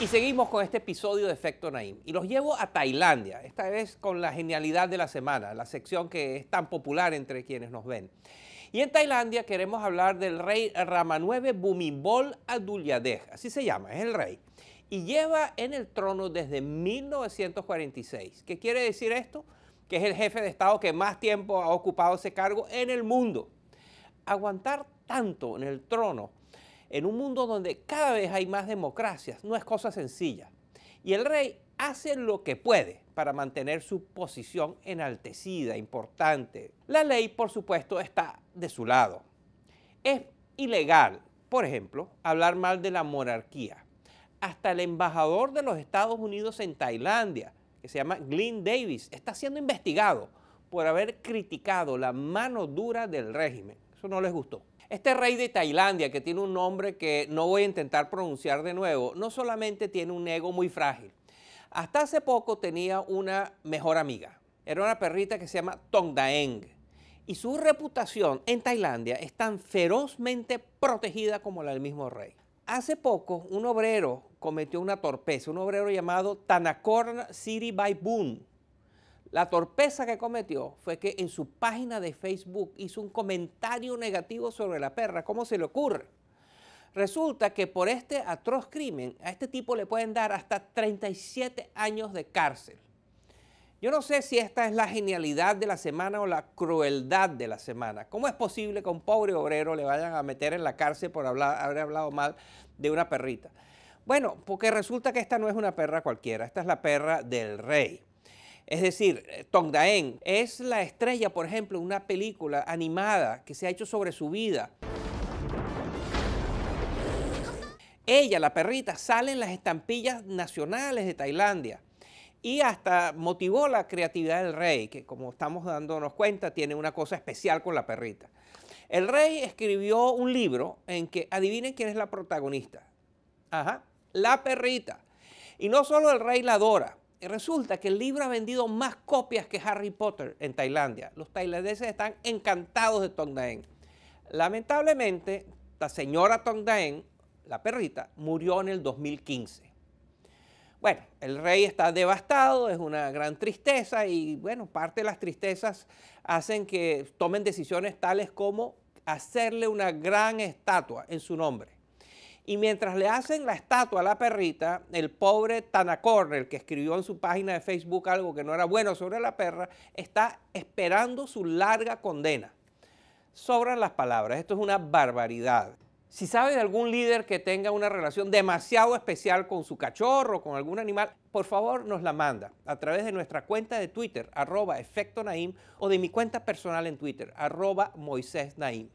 Y seguimos con este episodio de Efecto Naim. Y los llevo a Tailandia, esta vez con la genialidad de la semana, la sección que es tan popular entre quienes nos ven. Y en Tailandia queremos hablar del rey Ramanueve Bumimbol Adulyadej, así se llama, es el rey. Y lleva en el trono desde 1946. ¿Qué quiere decir esto? Que es el jefe de Estado que más tiempo ha ocupado ese cargo en el mundo. Aguantar tanto en el trono en un mundo donde cada vez hay más democracias, no es cosa sencilla. Y el rey hace lo que puede para mantener su posición enaltecida, importante. La ley, por supuesto, está de su lado. Es ilegal, por ejemplo, hablar mal de la monarquía. Hasta el embajador de los Estados Unidos en Tailandia, que se llama Glenn Davis, está siendo investigado por haber criticado la mano dura del régimen. Eso no les gustó. Este rey de Tailandia, que tiene un nombre que no voy a intentar pronunciar de nuevo, no solamente tiene un ego muy frágil. Hasta hace poco tenía una mejor amiga. Era una perrita que se llama Tongdaeng. Y su reputación en Tailandia es tan ferozmente protegida como la del mismo rey. Hace poco, un obrero cometió una torpeza, un obrero llamado Tanakorn Siribaibun, la torpeza que cometió fue que en su página de Facebook hizo un comentario negativo sobre la perra. ¿Cómo se le ocurre? Resulta que por este atroz crimen a este tipo le pueden dar hasta 37 años de cárcel. Yo no sé si esta es la genialidad de la semana o la crueldad de la semana. ¿Cómo es posible que a un pobre obrero le vayan a meter en la cárcel por haber hablado mal de una perrita? Bueno, porque resulta que esta no es una perra cualquiera, esta es la perra del rey. Es decir, eh, Tongdaen es la estrella, por ejemplo, una película animada que se ha hecho sobre su vida. Ella, la perrita, sale en las estampillas nacionales de Tailandia y hasta motivó la creatividad del rey, que como estamos dándonos cuenta, tiene una cosa especial con la perrita. El rey escribió un libro en que adivinen quién es la protagonista. Ajá, la perrita. Y no solo el rey la adora, resulta que el libro ha vendido más copias que Harry Potter en Tailandia. Los tailandeses están encantados de Tong Daen. Lamentablemente, la señora Tong Daen, la perrita, murió en el 2015. Bueno, el rey está devastado, es una gran tristeza y bueno, parte de las tristezas hacen que tomen decisiones tales como hacerle una gran estatua en su nombre. Y mientras le hacen la estatua a la perrita, el pobre Tana el que escribió en su página de Facebook algo que no era bueno sobre la perra, está esperando su larga condena. Sobran las palabras, esto es una barbaridad. Si sabes de algún líder que tenga una relación demasiado especial con su cachorro, con algún animal, por favor nos la manda a través de nuestra cuenta de Twitter, arroba efecto Naim, o de mi cuenta personal en Twitter, arroba Moisés Naim.